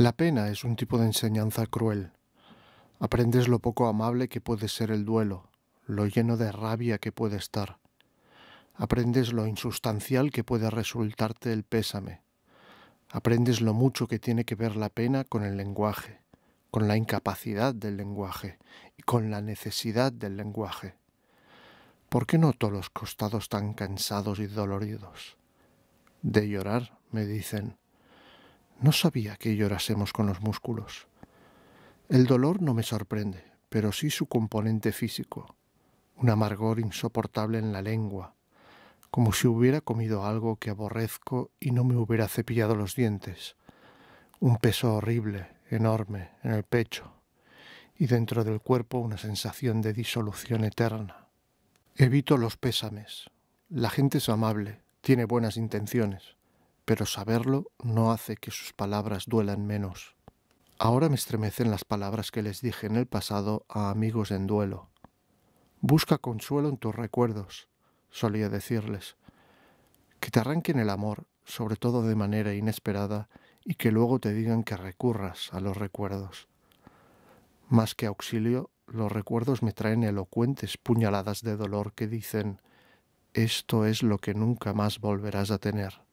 La pena es un tipo de enseñanza cruel. Aprendes lo poco amable que puede ser el duelo, lo lleno de rabia que puede estar. Aprendes lo insustancial que puede resultarte el pésame. Aprendes lo mucho que tiene que ver la pena con el lenguaje, con la incapacidad del lenguaje y con la necesidad del lenguaje. ¿Por qué noto los costados tan cansados y doloridos? De llorar, me dicen, no sabía que llorásemos con los músculos. El dolor no me sorprende, pero sí su componente físico, un amargor insoportable en la lengua, como si hubiera comido algo que aborrezco y no me hubiera cepillado los dientes, un peso horrible, enorme, en el pecho, y dentro del cuerpo una sensación de disolución eterna. Evito los pésames. La gente es amable, tiene buenas intenciones pero saberlo no hace que sus palabras duelan menos. Ahora me estremecen las palabras que les dije en el pasado a amigos en duelo. Busca consuelo en tus recuerdos, solía decirles. Que te arranquen el amor, sobre todo de manera inesperada, y que luego te digan que recurras a los recuerdos. Más que auxilio, los recuerdos me traen elocuentes puñaladas de dolor que dicen, esto es lo que nunca más volverás a tener.